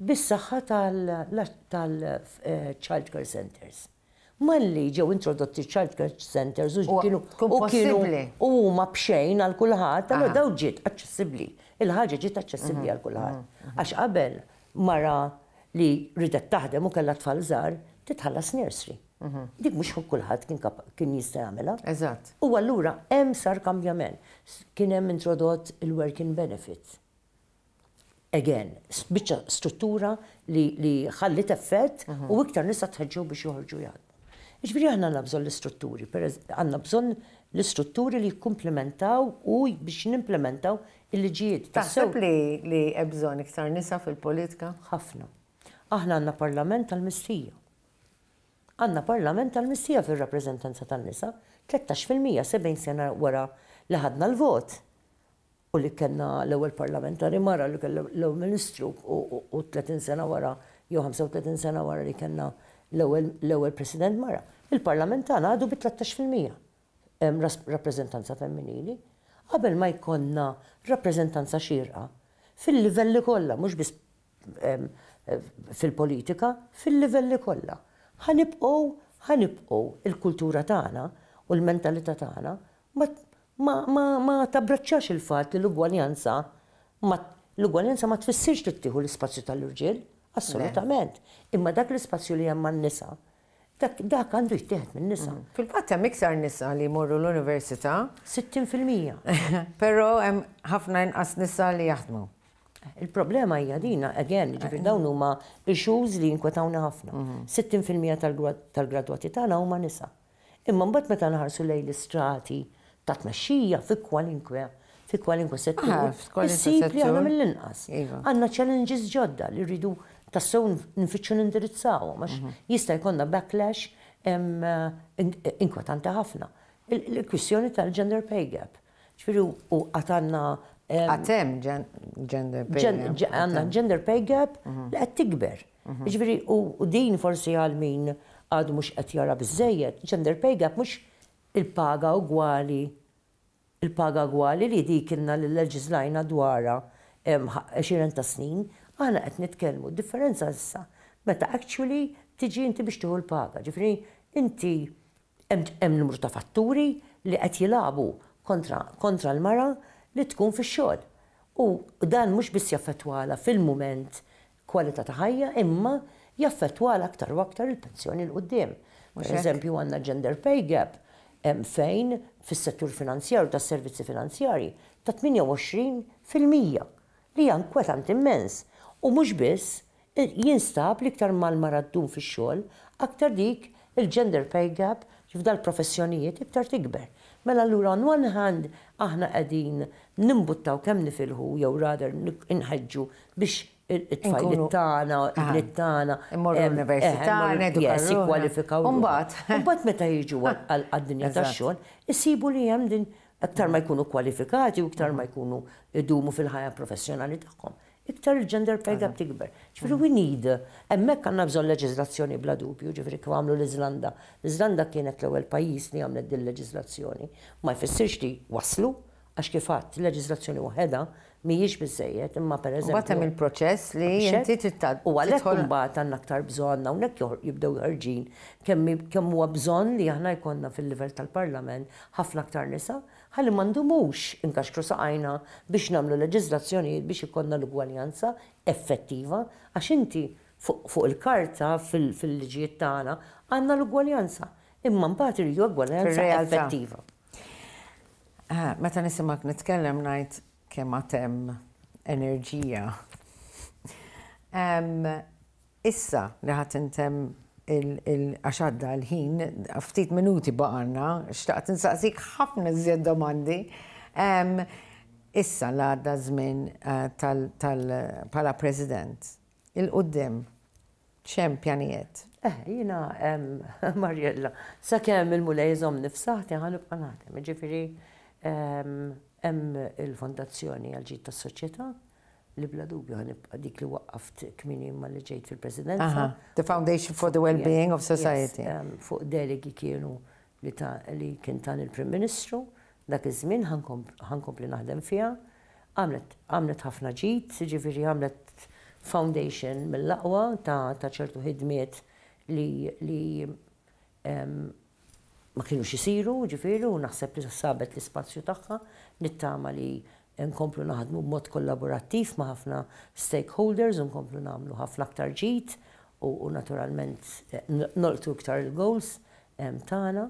bis-saħħa tal-child eh, care centers. Malli ġew introdotti child care centers u kienu u kienu u ma bxejn għal kulħadd, allora daw ġiet aċċessibbli. Il-ħaġa ġiet aċċessibbli mhm. għal kulħadd. Mhm. Għax qabel mara li ridet taħdem u kellha tfal zar, titħallas nursery. Mhm. Dik mhux kulħadd kien jista' jagħmilha. Eżatt. U allura hemm sar kambjament. Kien hemm introdott il-working benefits again, biċċa struttura li, li ħallit effett mhm. u iktar nisa tħedġu biex joħorġu jgħadmu. Iġbiri għanna nabżon l-istrutturi, għanna bżon l-istrutturi li jkumplementaw u biex nimplementaw il-ġiet. Taħseb li li ebżon iktar nisa fil-politika? ħafna. Aħna għanna parlament tal-mistija. Għanna parlament tal-mistija fil-rappresentanza tal-nisa. 13% 70 sena wara li ħadna l-vot. U li kena l-ewel parlamentari mara li kena l-ewel ministru u 30 sena wara, jo 35 sena wara li kena l-ewel president mara. Il-parlament għana għadu bi 13% rappresentanza femminili. Qabel ma jkonna rappreżentanza xirqa fil-livelli kollha, mhux biss fil-politika, fil-livelli kollha. Ħanibqgħu ħanibqgħu il-kultura tagħna u l-mentalità tagħna ma tabbraċċax il-fatt li l-ugwaljanza ma l-ugwaljanza ma tfissirx li l-ispazju tal-irġiel, assolutament. Imma dak l-ispazju li hemm man-nisa Dak għandu jittieħed minn nisa. Mm. Fil-fatt hemm iktar nisa li jmorru l-università. 60%. Però hemm ħafna inqas nisa li jaħdmu. Il-problema hija dina, again, ġifir dawn huma issues li jinkwetawna ħafna. 60% mm-hmm. tal-gradwati tagħna huma nisa. Imma mbagħad meta naħarsu lejn l-istrati ta' tmexxija fi kwalinkwe fi kwalinkwe settur. Ah, Issib li mill-inqas. Iva. Għandna challenges ġodda li rridu tassew nfittxu nindirizzaw, għax mhm. jista' jkonna backlash eh, inkwetanti ħafna. Il-kwissjoni tal-gender pay gap. ċfiru u għatanna. Għatem gender pay gap. Għanna gender pay gap li għed tikber. Mhm. Ġviri, u din forsi għal min għadu mux għat jara bizzejiet, gender pay gap mux il-paga u għali. il-paga għali li dik kienna l-leġizlajna dwara 20 ta' snin, Għana qed nitkellmu differenza issa meta actually tiġi inti biex tieħu l-paga. Ġifri, inti hemm numru ta' fatturi li qed jilabu kontra, kontra l-mara li tkun fix-xogħol. U dan mhux biss jaffettwala fil-mument kwalità ta' ħajja, imma jaffettwala aktar u aktar il-pensjoni l qudiem Per eżempju għandna gender pay gap fejn fis-settur finanzjarju tas servizzi finanzjarji ta' 28 fil-mija li hija immens. U mhux biss jinstab liktar mal-maraddum fi xogħol aktar dik il-gender pay gap f'dal professjonijiet iktar tikber. Mela allura on one hand aħna qegħdin nimbuttaw kemm nifilħu jew rader inħeġġu biex it-tfajl tagħna, ah, it tagħna. Immorru l-università, Jes, ehm, jikkwalifikaw. Mbagħad. Mbagħad meta jiġu għad-dinja tax-xogħol, isibu li hemm din aktar ma jkunu kwalifikati u aktar ma jkunu idumu fil-ħajja professjonali tagħhom iktar il-gender pay gap tikber. Ġifri we need, emmek għanna bżon leġizlazzjoni bla dubju, ġifri kwa għamlu l-Izlanda. L-Izlanda kienet l-ewel pajis li għamlet din leġizlazzjoni. Ma jfessirx li waslu, għax kifat leġizlazzjoni waħeda mijiex bizzejiet, imma per eżempju. Batem il-proċess li jinti t-tad. U għalek kumbat għanna ktar bżon, għonek jibdew ħarġin, kemm huwa bżon li aħna jkonna fil-livell tal-parlament ħafna ktar nisa, ħalli mux inkaxkru saqajna biex namlu leġizlazzjoniet biex ikonna l-ugwaljanza effettiva għax inti fuq il-karta fil-liġijiet tagħna għandna l-ugwaljanza. Imma mbagħad irridu ugwaljanza effettiva. Ah, meta nisimak nitkellem ngħid kemm għatem enerġija. Issa li ħadd intem il-għaxadda l-ħin, ftit minuti baqarna, xtaqt nsaqsik ħafna zjed domandi. Issa l-għadda zmin eh, tal-pala president, il-qoddim, ċem pjanijiet? Eh, jina, Marjella, sa' kem il-mulejżom nifsaħti għalub ibqa' naħdem, ġifiri, hemm il-fondazzjoni għal-ġit tas-soċjetà, li bla dubju ħanibqa' dik li waqqaft kmini ma li ġejt fil-Presidenza. The Foundation for the Well-being of Society. Um, fuq delegi kienu li kien tan il-Prim Ministru, dak iż-żmien ħankompli naħdem fiha, għamlet ħafna ġid, ġifiri għamlet foundation mill-laqwa ta' ċertu ħidmiet li li ma kienux jisiru, ġifiru, naħseb li sabet l-ispazju tagħha, nittama li nkomplu naħdmu b'mod kollaborattiv ma' ħafna stakeholders, nkomplu namlu ħafna aktar ġit u naturalment eh, noltu iktar il-goals tagħna.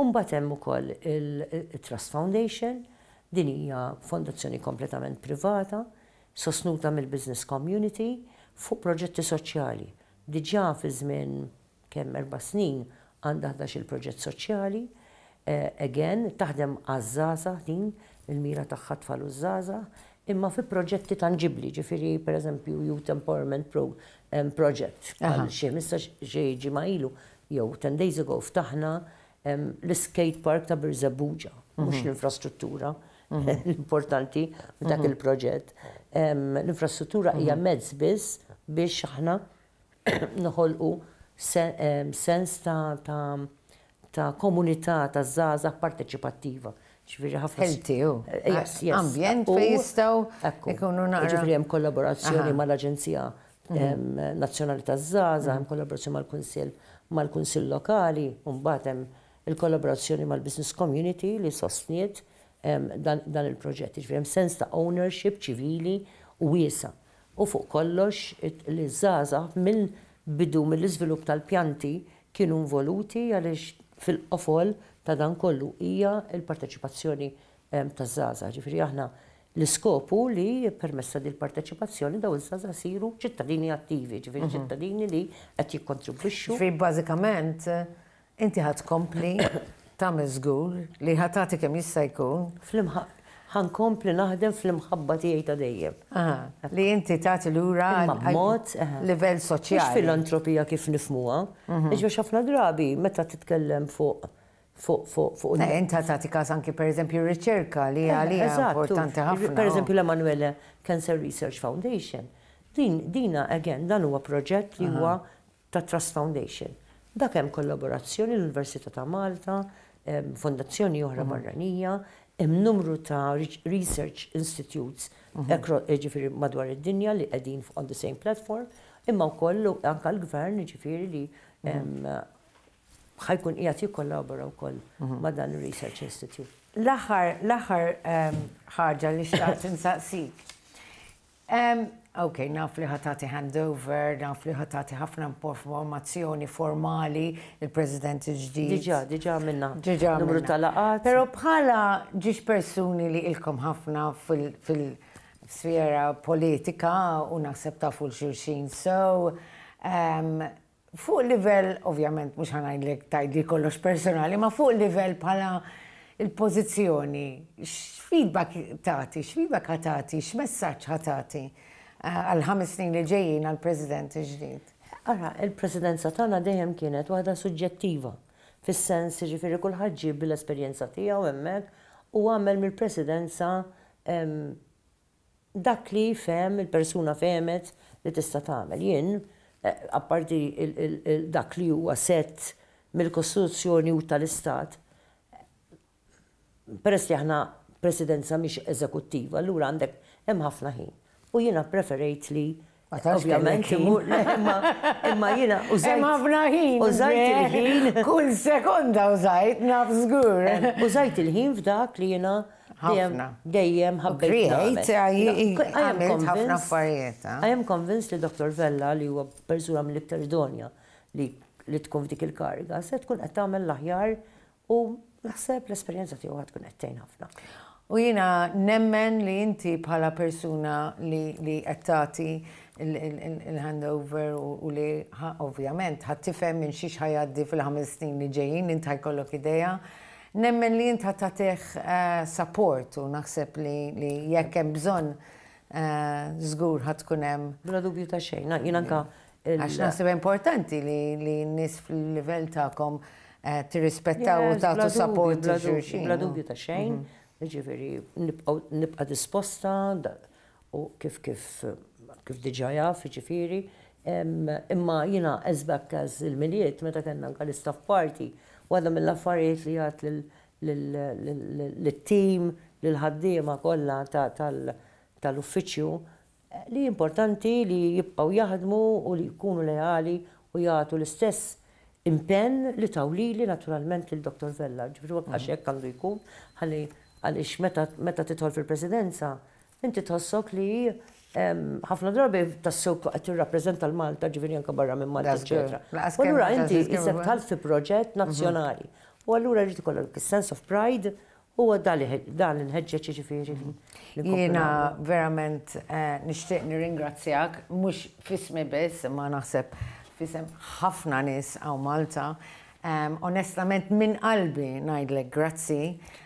Umbat hemm ukoll il-Trust Foundation, din hija fondazzjoni kompletament privata, sosnuta mill-business community fuq proġetti soċjali. Diġà fi żmien kemm erba' snin għandha il proġett soċjali, eh, again, taħdem għazzaza din il-mira tagħha tfal u żaza, imma fi proġetti tangibli, ġifiri per eżempju Youth Empowerment Pro um, Project, xie missa xie ġimajlu, jew ten days ago ftaħna um, l-skate park ta' Birzabuġa, mux mhm. l-infrastruttura, mhm. l-importanti dak mhm. il-proġett. L-infrastruttura hija mezz biss biex aħna noħolqu sens ta' komunità ta' zaza parteċipattiva ċviri ħafna. Healthy, oh. eh, u. Ambjent fej jistaw. Ikunu Ġifiri jem kollaborazzjoni ma l-Aġenzija mhm. Nazzjonali ta' Zaza, jem mhm. kollaborazzjoni ma l-Kunsil, ma l-Kunsil Lokali, un-batem il-kollaborazzjoni ma l-Business Community li sostniet dan il-proġett. Ġifiri jem sens ta' ownership ċivili u wiesa. U fuq kollox li Zaza minn bidu mill-izvilup tal-pjanti kienu involuti għalix fil-qofol ta' dan kollu hija il-parteċipazzjoni taż Zaza. Ġifiri aħna l-iskopu li permessa di l-parteċipazzjoni daw iż-żaza siru ċittadini attivi, ġifiri mhm. ċittadini li qed jikkontribwixxu. Ġifieri bażikament eh, inti ħat kompli ta' miżgur li ħatati kemm jista' jkun. Ħan kompli naħdem fl-imħabba tiegħi ta' dejjem. Li inti tagħti lura mod livell soċjali. Mhux filantropija kif nifmuha. Mhm. Iġbiex ħafna drabi meta titkellem fuq fuq fuq fuq. Enta tagħti każ anki pereżempju riċerka li eh, għalija importanti ħafna. Pereżempju l-Emanuele Cancer Research Foundation. Din dina again dan huwa proġett li huwa ta' Trust Foundation. Dak hemm kollaborazzjoni l-Università ta' Malta, fondazzjoni oħra marranija, hemm numru ta' research institutes eh, ġifiri madwar id-dinja li qegħdin on the same platform, imma wkoll anke l-gvern ġifiri li ħajkun qiegħed jikkollabora wkoll mhm. ma' dan research Institute. L-aħħar l-aħħar ehm, ħaġa li xtaqt nsaqsik. Ehm, ok, naf li ħatati handover, naf li ħatati ħafna informazzjoni formali il-President ġdid. Diġa, dġa minna. Dġa numru tal-laqat. Pero bħala ġiġ persuni li ilkom ħafna fil-sfera politika u naħseb ta' xulxin. So, ehm, fuq livell, ovvjament, mux ħanajdlek tajdi kollox personali, ma fuq livell pala il-pozizjoni, x-feedback tati, x-feedback ħatati, x-messagġ ħatati eh, għal-ħames snin li ġejjin għal-President ġdid. Ara, il-presidenza tagħna dejjem kienet waħda suġġettiva, fis-sens ġifieri kulħadd ġib bil-esperjenza tiegħu hemmhekk u għamel mill-presidenza ehm, dak li fem il-persuna femet li tista' tagħmel. Jien Eh, apparti dak li huwa set mill-Kostituzzjoni u tal-Istat, eh, peress li aħna presidenza mhix eżekuttiva, allura għandek hemm ħafna ħin. U jiena preferejt li Ovvjament, imma jina użajt. Imma ħin. Użajt il-ħin. Kull sekonda użajt, naf eh, Użajt il-ħin f'dak li jina ħafna. Dejjem ħabbejt. Għamilt ħafna affarijiet. Eh? I am convinced li Dr. Vella li huwa persuna mill-iktar idonja li li tkun f'dik il-kariga se tkun qed tagħmel l-aħjar u naħseb l-esperjenza tiegħu ħad tkun qed ħafna. U jina nemmen li inti bħala persuna li qed tagħti il-handover u li ovvjament ħadd tifhem minn xi ħajaddi fil-ħames snin li ġejjin inti ħajkollok idea Nemmen li jinta tateħ eh, support u naħseb li jekk hemm bżonn eh, żgur ħad tkun hemm. Bla dubju ta' xejn, jien anka. Għax naħseb importanti li n-nies fil-livell tagħkom eh, tirrispettaw u tagħtu support xulxin. Bla dubju ta' xejn, mhm. ġifieri nibqa' disposta u kif kif kif diġà jaf, ġifieri. Imma jina as back il-miliet, meta kellna anka l-istaff party, Għadha mill-affarijiet li għat l-tim, l-ħaddiema kollha tal-uffiċju li importanti li jibqaw jaħdmu u li jkunu leali u jagħtu l-istess impenn li tawli li naturalment il dr Vella. Ġifru mm. għax hekk għandu jkun ħalli meta titħol fil-presidenza inti tħossok li ħafna drabi tassew għat tirrappreżenta l-Malta ġifieri anke barra minn Malta eċetera. U allura inti isek tal fi proġett mhm. nazjonali. U allura rid l sense of pride u dan l nħeġġeġ ġifieri. Mhm. Jena verament nishtiq eh, nir nirringrazzjak mux fismi bis, ma naħseb fisem ħafna nis għaw Malta Um, onestament minn qalbi ngħidlek grazzi.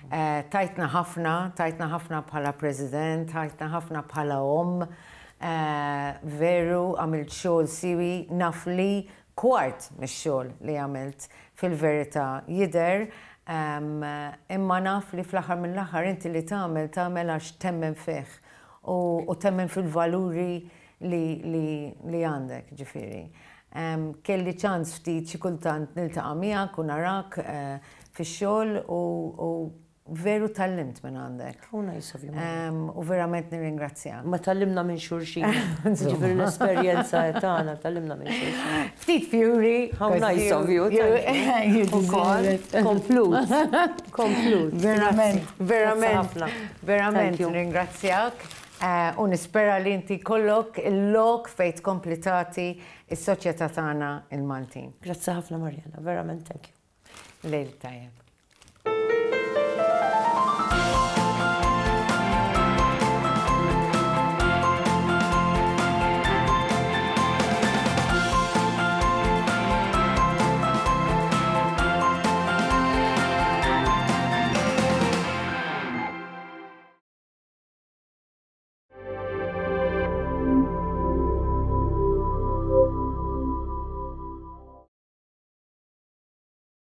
Uh, tajtna ħafna, tajtna ħafna bħala president, tajtna ħafna bħala om. Uh, veru għamilt xogħol siwi nafli kwart mix-xogħol li għamilt fil-verità jider. Um, imma naf li fl-aħħar mill-aħħar inti li tagħmel tagħmel għax temmen fih u, u temmen fil-valuri li, li, li għandek ġifiri kelli ċans ftit xi kultant niltaqa' miegħek u narak eh, fix-xogħol u veru tallimt minn għandek. U nice of you. U verament nirringrazzja. Ma tallimna minn xurxin. Ġifir l-esperienza tagħna tallimna minn xurxin. Ftit Fury. How nice of you. Komplut. Komplut. Verament. Verament. Verament nirringrazzjak. U nispera li inti kollok il-lok fejt kompletati is-soċjetà tagħna il-Maltin. Grazzi ħafna Marjana, verament thank you. Lejl tajjeb.